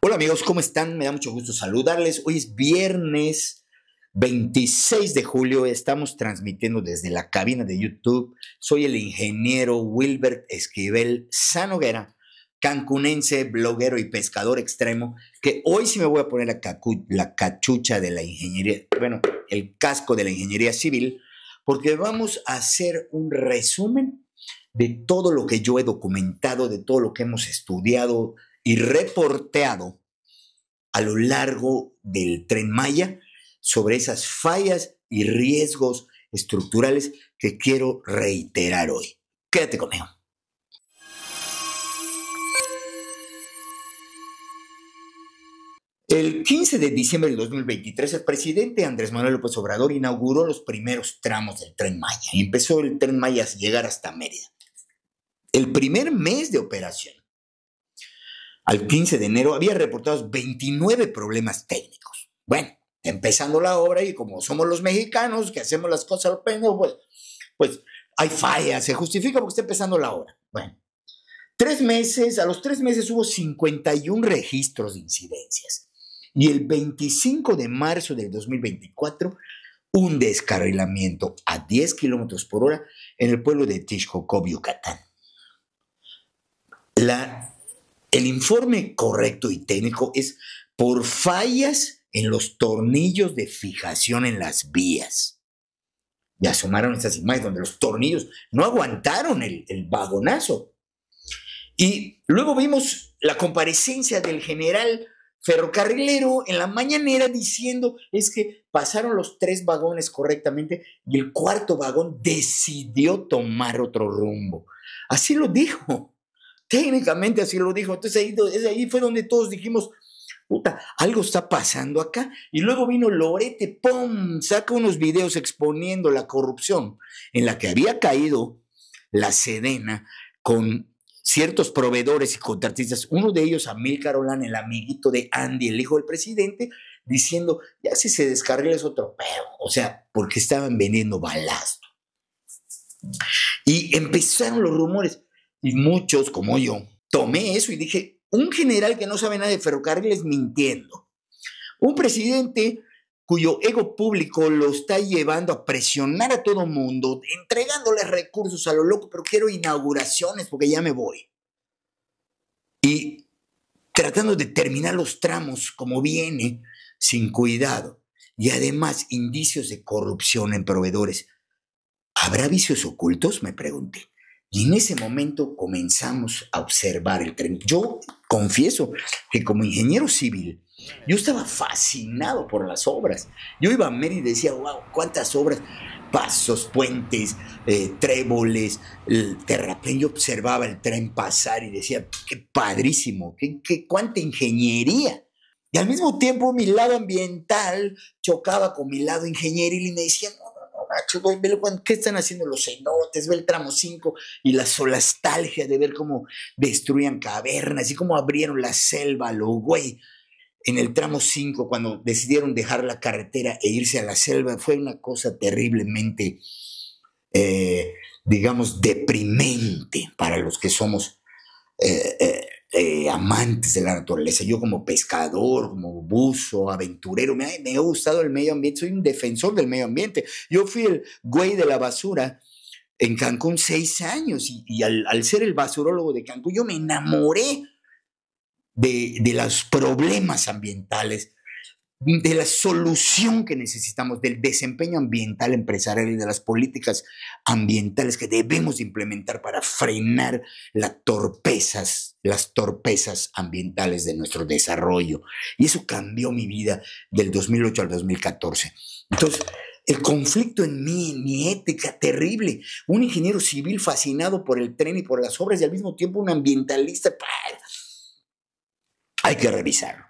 Hola amigos, ¿cómo están? Me da mucho gusto saludarles. Hoy es viernes 26 de julio. Estamos transmitiendo desde la cabina de YouTube. Soy el ingeniero Wilbert Esquivel Sanoguera, cancunense, bloguero y pescador extremo, que hoy sí me voy a poner la, la cachucha de la ingeniería, bueno, el casco de la ingeniería civil, porque vamos a hacer un resumen de todo lo que yo he documentado, de todo lo que hemos estudiado, y reporteado a lo largo del tren Maya sobre esas fallas y riesgos estructurales que quiero reiterar hoy. Quédate conmigo. El 15 de diciembre del 2023, el presidente Andrés Manuel López Obrador inauguró los primeros tramos del tren Maya. Empezó el tren Maya a llegar hasta Mérida. El primer mes de operación al 15 de enero había reportados 29 problemas técnicos. Bueno, empezando la obra y como somos los mexicanos que hacemos las cosas al pues, pues, hay fallas, se justifica porque está empezando la obra. Bueno, tres meses, a los tres meses hubo 51 registros de incidencias y el 25 de marzo del 2024 un descarrilamiento a 10 kilómetros por hora en el pueblo de Tishkokov, Yucatán. La el informe correcto y técnico es por fallas en los tornillos de fijación en las vías. Ya asomaron estas imágenes donde los tornillos no aguantaron el, el vagonazo. Y luego vimos la comparecencia del general ferrocarrilero en la mañanera diciendo es que pasaron los tres vagones correctamente y el cuarto vagón decidió tomar otro rumbo. Así lo dijo. Técnicamente así lo dijo. Entonces ahí, fue donde todos dijimos, puta, algo está pasando acá. Y luego vino Lorete, ¡pum! Saca unos videos exponiendo la corrupción en la que había caído la Sedena con ciertos proveedores y contratistas, uno de ellos Amil Carolán, el amiguito de Andy, el hijo del presidente, diciendo, ya si se descarga es otro pero, o sea, porque estaban vendiendo balasto. Y empezaron los rumores, y muchos como yo. Tomé eso y dije, un general que no sabe nada de ferrocarriles mintiendo. Un presidente cuyo ego público lo está llevando a presionar a todo mundo, entregándole recursos a lo loco, pero quiero inauguraciones porque ya me voy. Y tratando de terminar los tramos como viene, sin cuidado. Y además, indicios de corrupción en proveedores. ¿Habrá vicios ocultos? Me pregunté. Y en ese momento comenzamos a observar el tren. Yo confieso que como ingeniero civil, yo estaba fascinado por las obras. Yo iba a Mérida y decía, wow, cuántas obras, pasos, puentes, eh, tréboles, el terraplén. Yo observaba el tren pasar y decía, qué padrísimo, qué, qué, cuánta ingeniería. Y al mismo tiempo mi lado ambiental chocaba con mi lado ingeniero y me decía, qué están haciendo los cenotes, ve el tramo 5 y la solastalgia de ver cómo destruían cavernas y cómo abrieron la selva, lo güey. En el tramo 5, cuando decidieron dejar la carretera e irse a la selva, fue una cosa terriblemente, eh, digamos, deprimente para los que somos eh, eh, eh, amantes de la naturaleza. Yo como pescador, como buzo, aventurero, me, ha gustado el medio ambiente, soy un defensor del medio ambiente. Yo fui el güey de la basura en Cancún seis años y, al, al, ser el basurólogo de Cancún yo me enamoré de, de los problemas ambientales de la solución que necesitamos, del desempeño ambiental empresarial y de las políticas ambientales que debemos implementar para frenar las torpezas, las torpezas ambientales de nuestro desarrollo. Y eso cambió mi vida del 2008 al 2014. Entonces, el conflicto en mí, en mi ética, terrible. Un ingeniero civil fascinado por el tren y por las obras y al mismo tiempo un ambientalista. Hay que revisarlo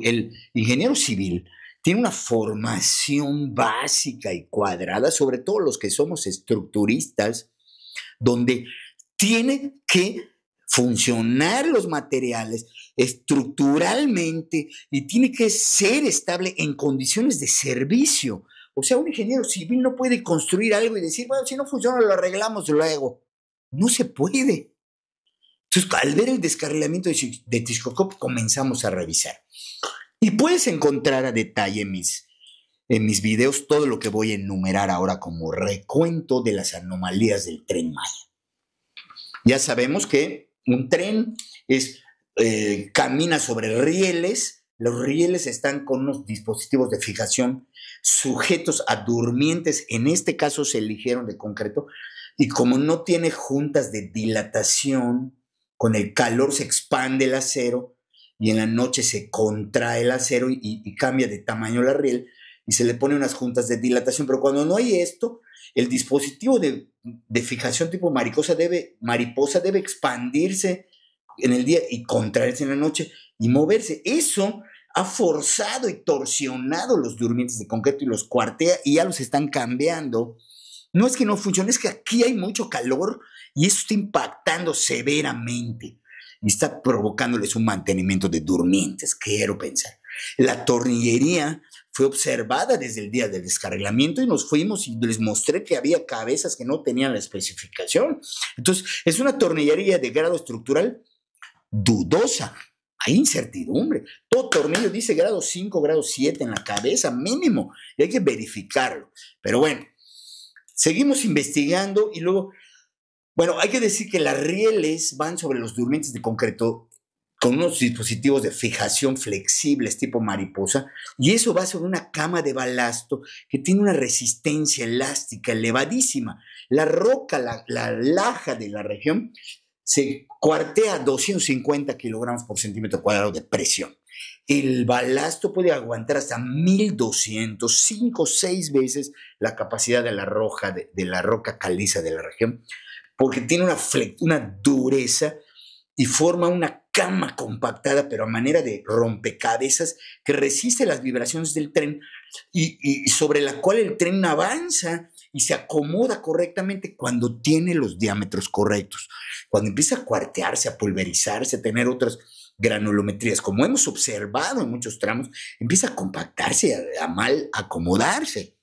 el ingeniero civil tiene una formación básica y cuadrada, sobre todo los que somos estructuristas, donde tiene que funcionar los materiales estructuralmente y tiene que ser estable en condiciones de servicio. O sea, un ingeniero civil no puede construir algo y decir, bueno, si no funciona lo arreglamos luego. No se puede. Entonces, al ver el descarrilamiento de, de comenzamos a revisar. Y puedes encontrar a detalle mis, en mis videos todo lo que voy a enumerar ahora como recuento de las anomalías del tren Maya. Ya sabemos que un tren es, eh, camina sobre rieles, los rieles están con unos dispositivos de fijación sujetos a durmientes, en este caso se eligieron de concreto, y como no tiene juntas de dilatación, con el calor se expande el acero y en la noche se contrae el acero y, cambia de tamaño la riel y se le pone unas juntas de dilatación. Pero cuando no hay esto, el dispositivo de, fijación tipo mariposa debe, mariposa debe expandirse en el día y contraerse en la noche y moverse. Eso ha forzado y torsionado los durmientes de concreto y los cuartea y ya los están cambiando. No es que no funcione, es que aquí hay mucho calor y eso está impactando severamente y está provocándoles un mantenimiento de durmientes, quiero pensar. La tornillería fue observada desde el día del descarrilamiento y nos fuimos y les mostré que había cabezas que no tenían la especificación. Entonces, es una tornillería de grado estructural dudosa. Hay incertidumbre. Todo tornillo dice grado 5, grado 7 en la cabeza, mínimo. Y hay que verificarlo. Pero bueno, seguimos investigando y luego bueno, hay que decir que las rieles van sobre los durmientes de concreto con unos dispositivos de fijación flexibles tipo mariposa, y eso va sobre una cama de balasto que tiene una resistencia elástica elevadísima. La roca, la, laja de la región, se cuartea a 250 kilogramos por centímetro cuadrado de presión. El balasto puede aguantar hasta 1200, o 6 veces la capacidad de la, roja, de la roca caliza de la región porque tiene una, una dureza y forma una cama compactada, pero a manera de rompecabezas, que resiste las vibraciones del tren y, sobre la cual el tren avanza y se acomoda correctamente cuando tiene los diámetros correctos. Cuando empieza a cuartearse, a pulverizarse, a tener otras granulometrías, como hemos observado en muchos tramos, empieza a compactarse, a mal acomodarse.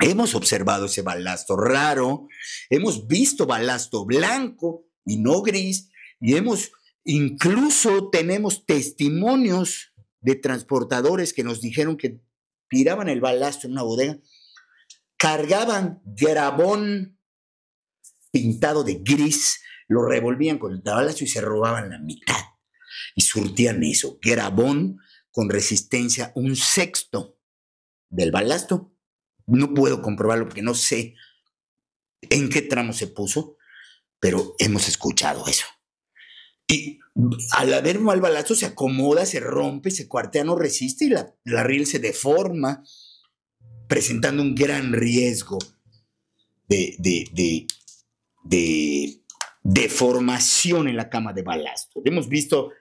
Hemos observado ese balasto raro, hemos visto balasto blanco y no gris, y hemos incluso tenemos testimonios de transportadores que nos dijeron que tiraban el balasto en una bodega, cargaban grabón pintado de gris, lo revolvían con el tabalazo y se robaban la mitad. Y surtían eso, grabón con resistencia un sexto del balasto no puedo comprobarlo porque no sé en qué tramo se puso, pero hemos escuchado eso. Y al haber mal balazo se acomoda, se rompe, se cuartea, no resiste y la, riel se deforma, presentando un gran riesgo de, de, deformación en la cama de balasto. Hemos visto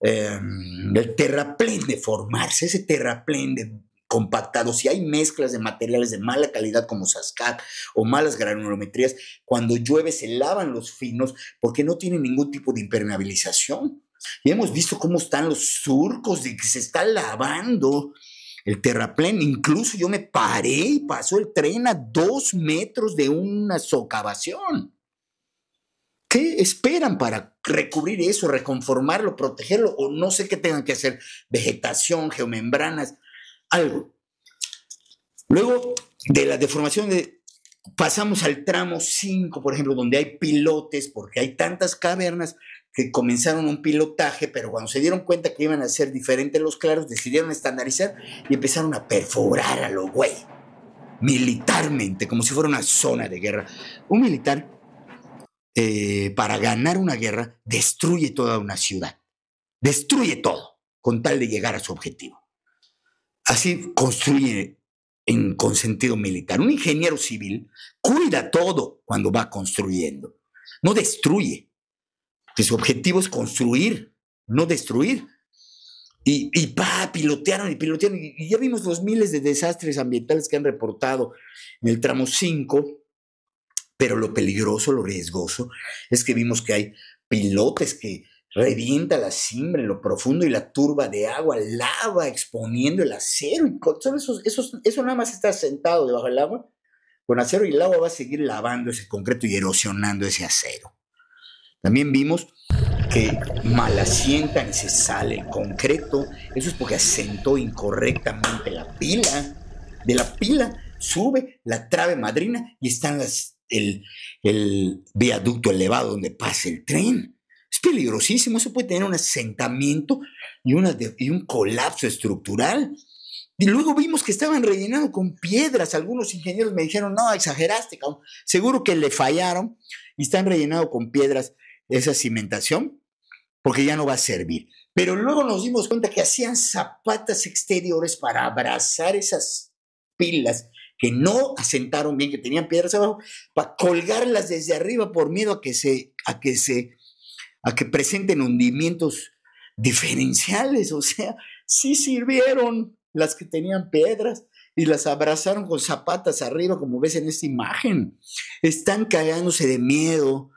em, el terraplén deformarse, ese terraplén de Compactados. si hay mezclas de materiales de mala calidad como Saskat o malas granulometrías, cuando llueve se lavan los finos porque no tienen ningún tipo de impermeabilización. Y hemos visto cómo están los surcos de que se está lavando el terraplén. Incluso yo me paré y pasó el tren a dos metros de una socavación. ¿Qué esperan para recubrir eso, reconformarlo, protegerlo? O no sé qué tengan que hacer, vegetación, geomembranas algo. Luego de la deformación pasamos al tramo 5, por ejemplo, donde hay pilotes, porque hay tantas cavernas que comenzaron un pilotaje, pero cuando se dieron cuenta que iban a ser diferentes los claros, decidieron estandarizar y empezaron a perforar a los güey, militarmente, como si fuera una zona de guerra. Un militar, eh, para ganar una guerra, destruye toda una ciudad, destruye todo, con tal de llegar a su objetivo así construye en, con sentido militar. Un ingeniero civil cuida todo cuando va construyendo, no destruye. Pues, su objetivo es construir, no destruir. Y, y pa, pilotearon y pilotearon. Y, y, ya vimos los miles de desastres ambientales que han reportado en el tramo 5. Pero lo peligroso, lo riesgoso, es que vimos que hay pilotes que revienta la siembra en lo profundo y la turba de agua lava exponiendo el acero. Y eso nada más está sentado debajo del agua. Con acero y el agua va a seguir lavando ese concreto y erosionando ese acero. También vimos que mal asientan y se sale el concreto. Eso es porque asentó incorrectamente la pila. De la pila sube la trave madrina y está el, el viaducto elevado donde pasa el tren. Es peligrosísimo, eso puede tener un asentamiento y, un colapso estructural. Y luego vimos que estaban rellenando con piedras. Algunos ingenieros me dijeron, no, exageraste, seguro que le fallaron y están rellenando con piedras esa cimentación porque ya no va a servir. Pero luego nos dimos cuenta que hacían zapatas exteriores para abrazar esas pilas que no asentaron bien, que tenían piedras abajo, para colgarlas desde arriba por miedo a que se, a que se a que presenten hundimientos diferenciales, o sea, sí sirvieron las que tenían piedras y las abrazaron con zapatas arriba, como ves en esta imagen. Están cagándose de miedo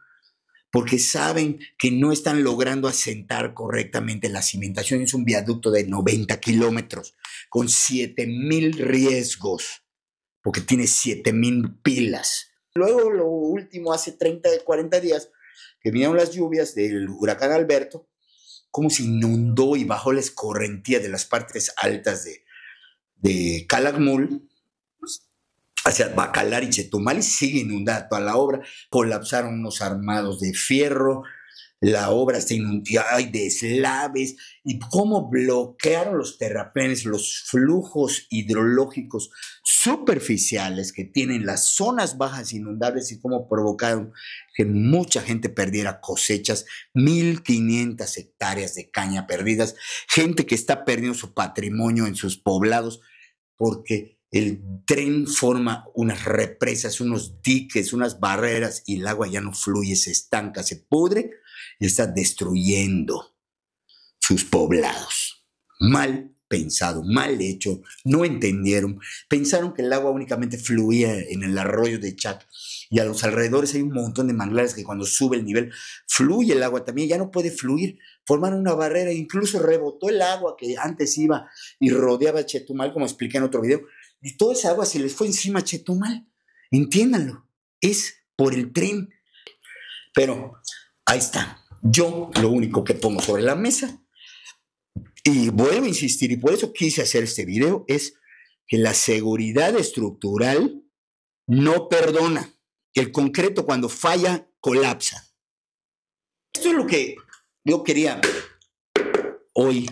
porque saben que no están logrando asentar correctamente la cimentación. Es un viaducto de 90 kilómetros con 7000 riesgos, porque tiene 7000 pilas. Luego, lo último, hace 30, 40 días, que vinieron las lluvias del huracán Alberto, como se inundó y bajó la escorrentía de las partes altas de, de Calakmul pues, hacia Bacalar y Chetumal y sigue inundada toda la obra. Colapsaron unos armados de fierro, la obra se inundó de eslaves y cómo bloquearon los terraplenes, los flujos hidrológicos superficiales que tienen las zonas bajas inundables y cómo provocaron que mucha gente perdiera cosechas, 1.500 hectáreas de caña perdidas, gente que está perdiendo su patrimonio en sus poblados porque el tren forma unas represas, unos diques, unas barreras y el agua ya no fluye, se estanca, se pudre y está destruyendo sus poblados. Mal pensado, mal hecho, no entendieron. Pensaron que el agua únicamente fluía en el arroyo de Chat y a los alrededores hay un montón de manglares que cuando sube el nivel fluye el agua también, ya no puede fluir, formaron una barrera, incluso rebotó el agua que antes iba y rodeaba Chetumal, como expliqué en otro video, y toda esa agua se les fue encima Chetumal. Entiéndanlo, es por el tren. Pero ahí está. Yo lo único que pongo sobre la mesa, y vuelvo a insistir, y por eso quise hacer este video, es que la seguridad estructural no perdona. El concreto cuando falla, colapsa. Esto es lo que yo quería hoy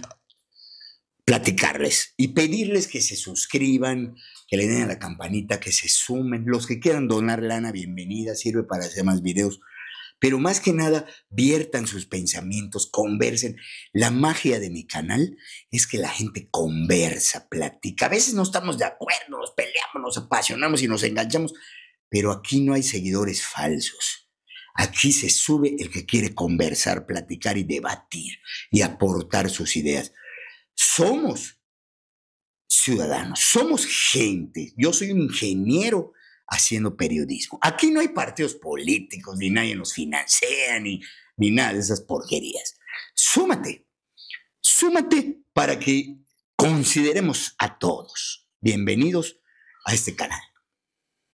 platicarles y pedirles que se suscriban, que le den a la campanita, que se sumen. Los que quieran donar lana, bienvenida, sirve para hacer más videos. Pero más que nada, viertan sus pensamientos, conversen. La magia de mi canal es que la gente conversa, platica. A veces no estamos de acuerdo, nos peleamos, nos apasionamos y nos enganchamos, pero aquí no hay seguidores falsos. Aquí se sube el que quiere conversar, platicar y debatir y aportar sus ideas somos ciudadanos, somos gente. Yo soy un ingeniero haciendo periodismo. Aquí no hay partidos políticos, ni nadie nos financia, ni, ni nada de esas porquerías. Súmate, súmate para que consideremos a todos. Bienvenidos a este canal.